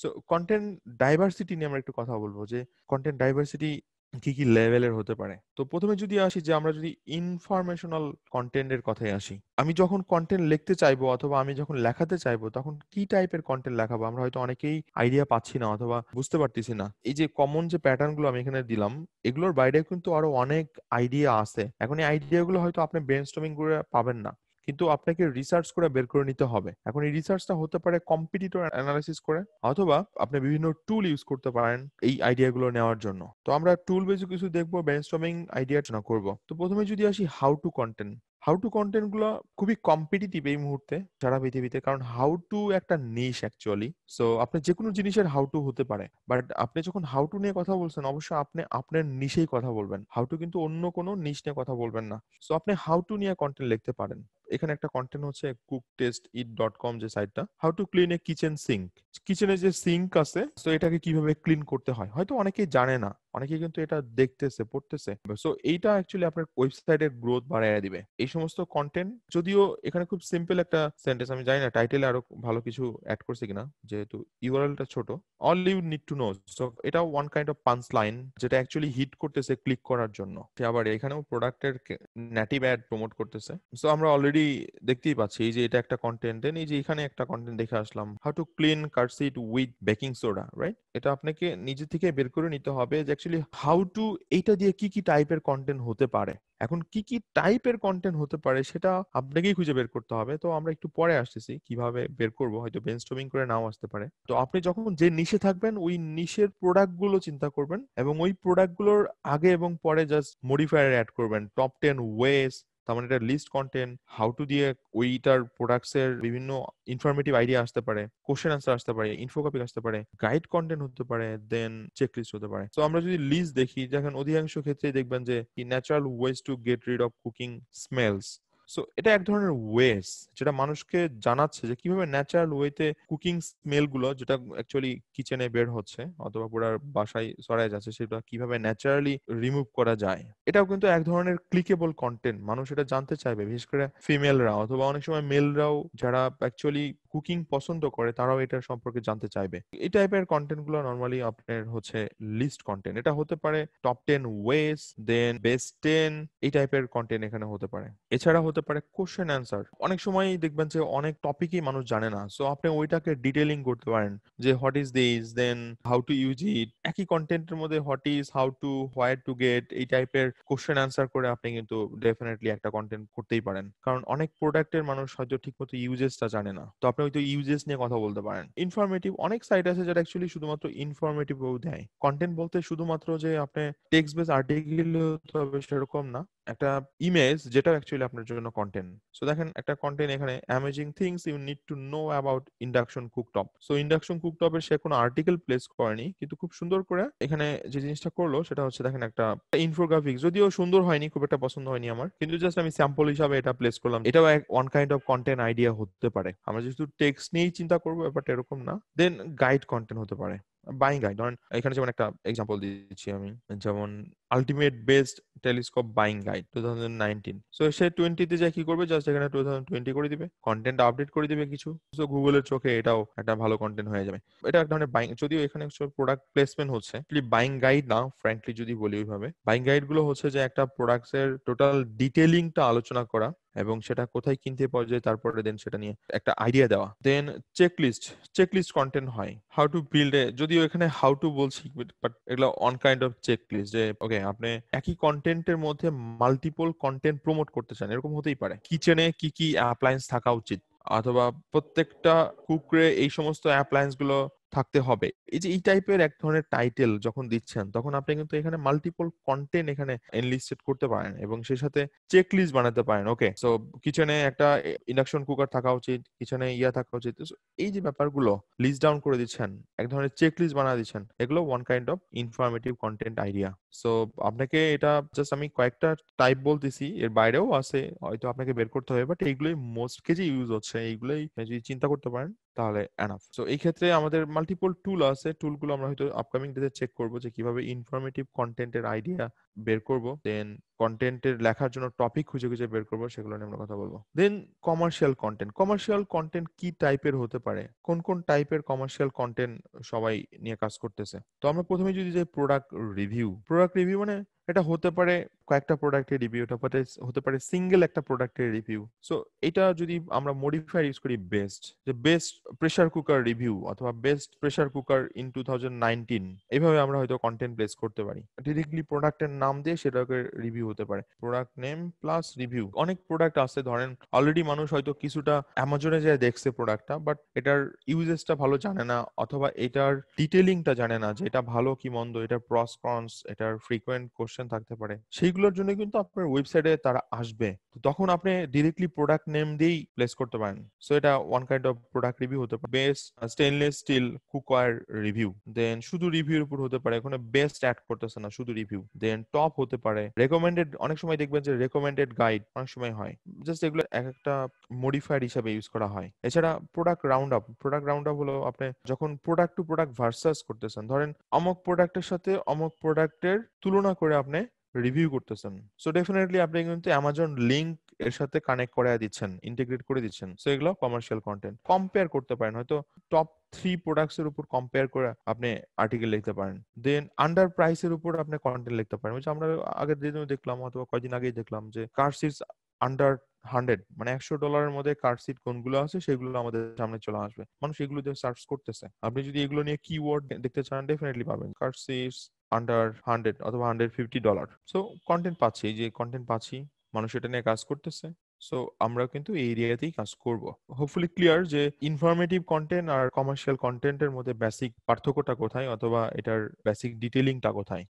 so content diversity নিয়ে আমরা একটু কথা বলবো যে কন্টেন্ট ডাইভার্সিটি কি কি লেভেলের হতে পারে তো প্রথমে যদি আসি যে আমরা যদি ইনফরমেশনাল কন্টেন্টের কথায় আসি আমি যখন কন্টেন্ট লিখতে চাইবো অথবা আমি যখন লেখাতে চাইবো তখন কি টাইপের কন্টেন্ট লেখাবো আমরা হয়তো অনেকেই আইডিয়া পাচ্ছি না অথবা বুঝতে পারতেছি না এই যে কমন যে প্যাটার্ন গুলো আমি এখানে দিলাম এগুলোর বাইরে কিন্তু আরো অনেক আইডিয়া আছে এখন এই আইডিয়া গুলো হয়তো আপনি ব্রেন স্টমিং করে পাবেন না কিন্তু আপনাকে রিসার্চ করে বের করে নিতে হবে এখন এই রিসার্চটা হতে পারে কম্পিটিটর অ্যানালাইসিস করে অথবা আপনি বিভিন্ন টুল ইউজ করতে পারেন এই আইডিয়াগুলো নেওয়ার জন্য তো আমরা টুল বেজু কিছু দেখবো ব্রেনস্টর্মিং আইডিয়া করব তো প্রথমে যদি আসি how to content how to content গুলো খুবই কম্পিটিটিভ এই মুহূর্তে সারা পৃথিবীতে কারণ হাউ টু একটা নিশ অ্যাকচুয়ালি সো আপনি যে কোনো জিনিসের হাউ টু হতে পারে বাট আপনি যখন হাউ টু নিয়ে কথা বলছেন অবশ্যই আপনি আপনার নিশেই কথা বলবেন হাউ টু কিন্তু অন্য কোনো নিশ নিয়ে কথা বলবেন না সো আপনি হাউ টু নিয়ে কন্টেন্ট লিখতে পারেন এখানে একটা কন্টেন্ট হচ্ছে cook test it dot com যে সাইটটা how to clean a kitchen sink কিচেনে যে সিঙ্ক আছে তো এটাকে কিভাবে ক্লিন করতে হয় হয়তো অনেকেই জানে না অনেকে কিন্তু এটা দেখতেছে পড়তেছে সো এইটা অ্যাকচুয়ালি আপনার ওয়েবসাইটের গ্রোথ বাড়ায় দিবে এই সমস্ত কন্টেন্ট যদিও এখানে খুব সিম্পল একটা সেন্টেন্স আমি জানি না টাইটেলে আরো ভালো কিছু অ্যাড করছে কিনা যেহেতু ইউআরএলটা ছোট all you need to know so এটা one kind of punch line যেটা অ্যাকচুয়ালি হিট করতেছে ক্লিক করার জন্য সে আবার এখানেও প্রোডাক্টের নেটিভ অ্যাড প্রমোট করতেছে সো আমরা অলরেডি দেখতেই পাচ্ছি এই যে এটা একটা কন্টেন্ট দেন এই যে এখানে একটা কন্টেন্ট দেখে আসলাম how to clean car seat with baking soda right এটা আপনাকে নিজে থেকে বের করে নিতে হবে যে অ্যাকচুয়ালি হাউ টু এইটা দিয়ে কি কি টাইপের কন্টেন্ট হতে পারে এখন কি কি টাইপের কন্টেন্ট হতে পারে সেটা আপনাকেই খুঁজে বের করতে হবে তো আমরা একটু পরে আসতেছি কিভাবে বের করব হয়তো ব্রেনস্টর্মিং করে নাও আসতে পারে তো আপনি যখন যে নিশে থাকবেন ওই নিশের প্রোডাক্টগুলো চিন্তা করবেন এবং ওই প্রোডাক্ট গুলোর আগে এবং পরে জাস্ট মডিফায়ার অ্যাড করবেন টপ টেন ওয়েস তার মানে এটা লিস্ট কন্টেন্ট হাউ টু দিয়ে ওইটার প্রোডাক্টস এর বিভিন্ন ইনফরমেটিভ আইডিয়া আসতে পারে কোশ্চেন আনসার আসতে পারে ইনফোগ্রাফিক আসতে পারে গাইড কন্টেন্ট হতে পারে দেন চেক লিস্ট হতে পারে তো আমরা যদি লিস্ট দেখি যখন অধিকাংশ ক্ষেত্রে দেখবেন যে natural ways to get rid of cooking smells so এটা এক ধরনের ওয়েস যেটা মানুষকে জানাচ্ছে যে কিভাবে ন্যাচারাল ওয়েতে কুকিং স্মেল গুলো যেটা অ্যাকচুয়ালি কিচেনে বের হচ্ছে অথবা পুরো বাসায় সরাই যাচ্ছে সেটা কিভাবে ন্যাচারালি রিমুভ করা যায় এটাও কিন্তু এক ধরনের ক্লিকেবল কন্টেন্ট মানুষ এটা জানতে চাইবে বিশেষ করে ফিমেলরা অথবা অনেক সময় মেলরাও যারা অ্যাকচুয়ালি কুকিং পছন্দ করে তারাও এটার সম্পর্কে জানতে চাইবে এই টাইপের কন্টেন্ট গুলো নর্মালি আপনার হচ্ছে লিস্ট কন্টেন্ট এটা হতে পারে top ten ways then best ten এই টাইপের কন্টেন্ট এখানে হতে পারে এছাড়া হতে পারে কোশ্চেন অ্যান্সার অনেক সময় দেখবেন যে অনেক টপিকই মানুষ জানে না সো আপনি ওইটাকে ডিটেলিং করতে পারেন যে what is this then how to use it একই কন্টেন্টের মধ্যে what is how to where to get এই টাইপের কোশ্চেন অ্যান্সার করে আপনি কিন্তু ডেফিনেটলি একটা কন্টেন্ট করতেই পারেন কারণ অনেক প্রোডাক্টের মানুষ হয়তো ঠিকমতো ইউজেসটা জানে না তো আপনি হয়তো ইউজেস নিয়ে কথা বলতে পারেন ইনফরমেটিভ অনেক সাইট আছে যারা অ্যাকচুয়ালি শুধুমাত্র ইনফরমেটিভ দেয় কন্টেন্ট বলতে শুধুমাত্র যে আপনি টেক্সট বেস আর্টিকেল হবে সেরকম না একটা ইমেজ যেটা অ্যাকচুয়ালি আপনার জন্য কন্টেন্ট সো দেখেন একটা কন্টেন্ট এখানে amazing things you need to know about induction cooktop so induction এর সে কোনো আর্টিকেল প্লেস করেনি কিন্তু খুব সুন্দর করে এখানে যে জিনিসটা করলো সেটা হচ্ছে দেখেন একটা ইনফোগ্রাফিক যদিও সুন্দর হয়নি খুব একটা পছন্দ হয়নি আমার কিন্তু জাস্ট আমি স্যাম্পল হিসাবে এটা প্লেস করলাম এটাও এক one kind of content idea হতে পারে আমরা যেহেতু টেক্সট নিয়েই চিন্তা করবো ব্যাপারটা এরকম না দেন গাইড কন্টেন্ট হতে পারে বাইং গাইড ধরেন এখানে যেমন একটা এক্সাম্পল দিচ্ছি আমি যেমন ultimate best telescope buying guide two thousand nineteen so সে টোয়েন্টিতে যা কি করবে জাস্ট এখানে টু থাউজেন্ড টোয়েন্টি করে দিবে কন্টেন্ট আপডেট করে দিবে কিছু সো গুগলের চোখে এটাও একটা ভালো কন্টেন্ট হয়ে যাবে এটা এক ধরনের বাইং যদিও এখানে প্রোডাক্ট প্লেসমেন্ট হচ্ছে বাইং গাইড না ফ্র্যাঙ্কলি যদি বলি ওইভাবে বাইং গাইড গুলো হচ্ছে যে একটা প্রোডাক্টস এর টোটাল ডিটেলিংটা আলোচনা করা এবং সেটা কোথায় কিনতে পাওয়া যায় তারপরে দেন সেটা নিয়ে একটা আইডিয়া দেওয়া দেন চেক লিস্ট কন্টেন্ট হয় হাউ টু বিল্ড এ যদিও এখানে হাউ টু বলছি বাট এগুলো one kind of check list যে ওকে আপনি একই কন্টেন্টের মধ্যে মাল্টিপল কন্টেন্ট প্রমোট করতে চান এরকম হতেই পারে কিচেনে কি কি অ্যাপ্লায়েন্স থাকা উচিত অথবা প্রত্যেকটা কুকরে এই সমস্ত অ্যাপ্লায়েন্স গুলো থাকতে হবে এই যে এই টাইপের এক ধরনের টাইটেল যখন দিচ্ছেন তখন আপনি কিন্তু এখানে মাল্টিপল কন্টেন্ট এখানে এনলিস্টেড করতে পারেন এবং সেই সাথে চেক লিস্ট বানাতে পারেন ওকে সো কিচেনে একটা ইন্ডাকশন কুকার থাকা উচিত কিচেনে ইয়া থাকা উচিত এই যে ব্যাপারগুলো লিস্ট ডাউন করে দিচ্ছেন এক ধরনের চেক লিস্ট বানা দিচ্ছেন এগুলো one kind of informative content idea so আপনাকে এটা জাস্ট আমি কয়েকটা টাইপ বলতেছি এর বাইরেও আছে হয়তো আপনাকে বের করতে হবে বাট এইগুলোই মোস্ট কেজি ইউজ হচ্ছে এইগুলোই যদি চিন্তা করতে পারেন তাহলে এনাফ সো এই ক্ষেত্রে আমাদের মাল্টিপল টুল আছে টুলগুলো আমরা হয়তো আপকামিং ডেতে চেক করব যে কিভাবে ইনফরমেটিভ কন্টেন্টের আইডিয়া বের করব দেন কন্টেন্টের লেখার জন্য টপিক খুঁজে খুঁজে বের করব সেগুলো নিয়ে আমরা কথা বলবো then commercial content commercial content কি টাইপের হতে পারে কোন কোন টাইপের কমার্শিয়াল কন্টেন্ট সবাই নিয়ে কাজ করতেছে তো আমরা প্রথমে যদি যাই প্রোডাক্ট রিভিউ প্রোডাক্ট রিভিউ মানে এটা হতে পারে কয়েকটা প্রোডাক্টের রিভিউ এটা হতে হতে পারে সিঙ্গেল একটা প্রোডাক্টের রিভিউ সো এটা যদি আমরা মডিফাই ইউজ করি বেস্ট যে বেস্ট প্রেসার কুকার রিভিউ অথবা best pressure cooker in two এইভাবে আমরা হয়তো কন্টেন্ট প্লেস করতে পারি ডিরেক্টলি প্রোডাক্টের নাম দিয়ে সেটাকে রিভিউ হতে পারে প্রোডাক্ট নেম প্লাস রিভিউ অনেক প্রোডাক্ট আছে ধরেন অলরেডি মানুষ হয়তো কিছুটা অ্যামাজনে যায় দেখছে প্রোডাক্টটা বাট এটার ইউজেসটা ভালো জানে না অথবা এটার ডিটেলিংটা জানে না যে এটা ভালো কি মন্দ এটার প্রস কনস এটার ফ্রিকোয়েন্ট কোশ্চেন থাকতে পারে সেইগুলোর জন্য কিন্তু আপনার ওয়েবসাইটে তারা আসবে তখন আপনি ডিরেক্টলি প্রোডাক্ট নেম দিয়েই প্লেস করতে পারেন সো এটা one kind of product review হতে পারে best stainless steel cookware review then শুধু রিভিউর উপর হতে পারে এখানে বেস্ট অ্যাড করতেছে না শুধু রিভিউ দেন টপ হতে পারে রেকমেন্ডেড অনেক সময় দেখবেন যে রেকমেন্ডেড গাইড অনেক সময় হয় জাস্ট এগুলো এক একটা মডিফাইড হিসাবে ইউজ করা হয় এছাড়া product round up product round up হলো আপনি যখন প্রোডাক্ট টু প্রোডাক্ট ভার্সাস করতেছেন ধরেন অমক প্রোডাক্টের সাথে অমক প্রোডাক্টের তুলনা করে আপনি রিভিউ করতেছেন সো ডেফিনেটলি আপনি কিন্তু অ্যামাজন লিঙ্ক এর সাথে কানেক্ট করে দিচ্ছেন ইন্টিগ্রেট করে দিচ্ছেন সো এগুলো কমার্শিয়াল কন্টেন্ট কম্পেয়ার করতে পারেন হয়তো টপ থ্রি প্রোডাক্টস এর উপর কম্পেয়ার করে আপনি আর্টিকেল লিখতে পারেন দেন আন্ডার প্রাইস এর উপর আপনি কন্টেন্ট লিখতে পারেন ওই আমরা আগের দিনও দেখলাম অথবা কয়দিন আগেই দেখলাম যে কার সিটস আন্ডার হান্ড্রেড মানে একশো ডলারের মধ্যে কার সিট কোনগুলো আছে সেগুলো আমাদের সামনে চলে আসবে মানুষ এগুলো দিয়ে সার্চ করতেছে আপনি যদি এগুলো নিয়ে কিওয়ার্ড দেখতে চান ডেফিনেটলি পাবেন কার সিটস আন্ডার হান্ড্রেড অথবা hundred fifty dollar so content পাচ্ছি যে কন্টেন্ট পাচ্ছি মানুষ এটা নিয়ে কাজ করতেছে সো আমরা কিন্তু এই এরিয়াতেই কাজ করব হোপফুলি ক্লিয়ার যে ইনফরমেটিভ কন্টেন্ট আর কমার্শিয়াল কন্টেন্টের মধ্যে বেসিক পার্থক্যটা কোথায় অথবা এটার বেসিক ডিটেলিংটা কোথায়